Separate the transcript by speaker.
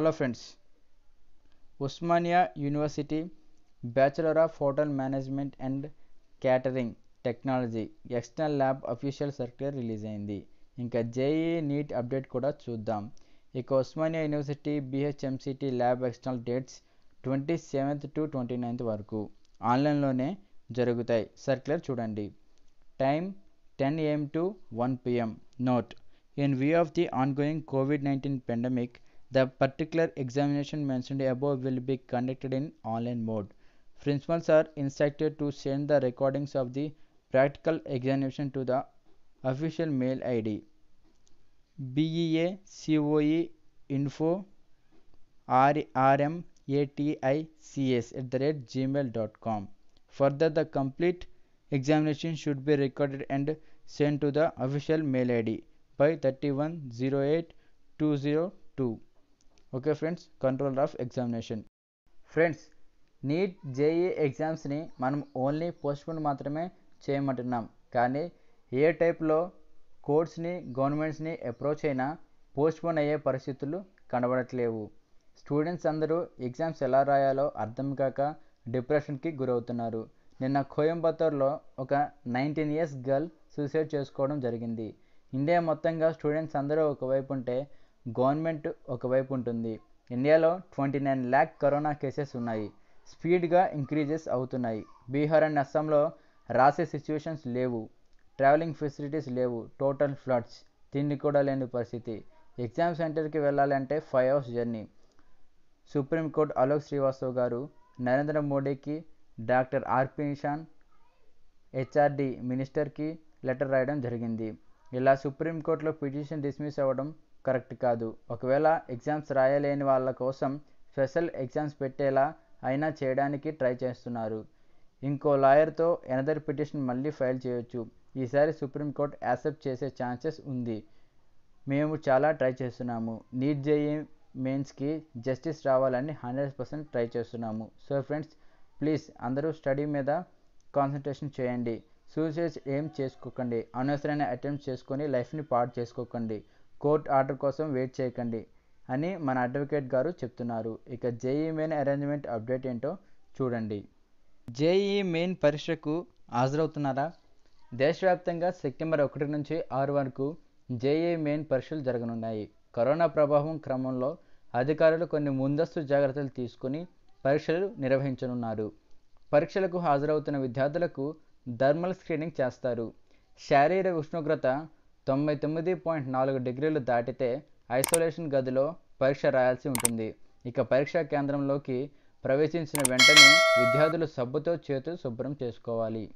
Speaker 1: Hello friends Osmania university bachelor of hotel management and catering technology external lab official circular release అయింది ఇంకా JEE NEET update కూడా చూద్దాం ఇక Osmania university BHMCT lab external dates twenty seventh to twenty ninth వరకు ఆన్లైన్లోనే జరుగుతాయి circular చూడండి time ten AM to one PM note in view of the ongoing COVID nineteen pandemic The particular examination mentioned above will be conducted in online mode. Principals are instructed to send the recordings of the practical examination to the official mail ID BEA info rmatics at the rate gmail.com. Further, the complete examination should be recorded and sent to the official mail ID by 3108202. Okay friends control of examination friends NEET JEE ఎగ్జామ్స్ని మనం only postpone మాత్రమే చేయమంటున్నాం కానీ ఏ టైప్లో కోర్ట్స్ని గవర్నమెంట్స్ని approach అయినా postpone అయ్యే పరిస్థితులు కనబడట్లేవు students అందరూ exams ఎలా రాయాలో అర్థం కాక డిప్రెషన్కి గురవుతున్నారు నిన్న కోయంబత్తూర్లో ఒక నైన్టీన్ ఇయర్స్ గర్ల్ సూసైడ్ చేసుకోవడం జరిగింది ఇండియా మొత్తంగా స్టూడెంట్స్ అందరూ ఒకవైపు ఉంటే గవర్నమెంట్ ఒకవైపు ఉంటుంది ఇండియాలో twenty nine lakh corona cases ఉన్నాయి స్పీడ్గా ఇంక్రీజెస్ అవుతున్నాయి బీహార్ అండ్ అస్సాంలో రాసే సిచ్యువేషన్స్ లేవు ట్రావెలింగ్ ఫెసిలిటీస్ లేవు టోటల్ ఫ్లడ్స్ తిండి కూడా లేని పరిస్థితి ఎగ్జామ్ సెంటర్కి వెళ్ళాలంటే five hours journey supreme court Alok Srivastav గారు నరేంద్ర మోడీకి డాక్టర్ ఆర్పి నిషాన్ హెచ్ఆర్డి మినిస్టర్కి లెటర్ రాయడం జరిగింది ఇలా సుప్రీంకోర్టులో పిటిషన్ డిస్మిస్ అవ్వడం కరెక్ట్ కాదు ఒకవేళ ఎగ్జామ్స్ రాయలేని వాళ్ళ కోసం స్పెషల్ ఎగ్జామ్స్ పెట్టేలా అయినా చేయడానికి ట్రై చేస్తున్నారు ఇంకో లాయర్తో ఎనదర్ పిటిషన్ మళ్ళీ ఫైల్ చేయొచ్చు ఈసారి సుప్రీంకోర్టు యాక్సెప్ట్ చేసే ఛాన్సెస్ ఉంది మేము చాలా ట్రై చేస్తున్నాము నీట్ జేఈ మెయిన్స్కి జస్టిస్ రావాలని హండ్రెడ్ పర్సెంట్ ట్రై చేస్తున్నాము సో ఫ్రెండ్స్ ప్లీజ్ అందరూ స్టడీ మీద కాన్సన్ట్రేషన్ చేయండి సూసైడ్స్ ఏం చేసుకోకండి అనవసరమైన అటెంప్ట్ చేసుకొని లైఫ్ని పాడు చేసుకోకండి కోర్ట్ ఆర్డర్ కోసం వెయిట్ చేయకండి అని మన అడ్వకేట్ గారు చెప్తున్నారు ఇక జేఈ మెయిన్ అరేంజ్మెంట్ అప్డేట్ ఏంటో చూడండి జేఈ మెయిన్ పరీక్షకు హాజరవుతున్నారా దేశవ్యాప్తంగా సెప్టెంబర్ ఒకటి నుంచి ఆరు వరకు జేఈ మెయిన్ పరీక్షలు జరగనున్నాయి కరోనా ప్రభావం క్రమంలో అధికారులు కొన్ని ముందస్తు జాగ్రత్తలు తీసుకుని పరీక్షలు నిర్వహించనున్నారు పరీక్షలకు హాజరవుతున్న విద్యార్థులకు థర్మల్ స్క్రీనింగ్ చేస్తారు శారీరక ఉష్ణోగ్రత తొంభై తొమ్మిది పాయింట్ నాలుగు డిగ్రీలు దాటితే ఐసోలేషన్ గదిలో పరీక్ష రాయాల్సి ఉంటుంది ఇక పరీక్షా కేంద్రంలోకి ప్రవేశించిన వెంటనే విద్యార్థులు సబ్బుతో చేతులు శుభ్రం చేసుకోవాలి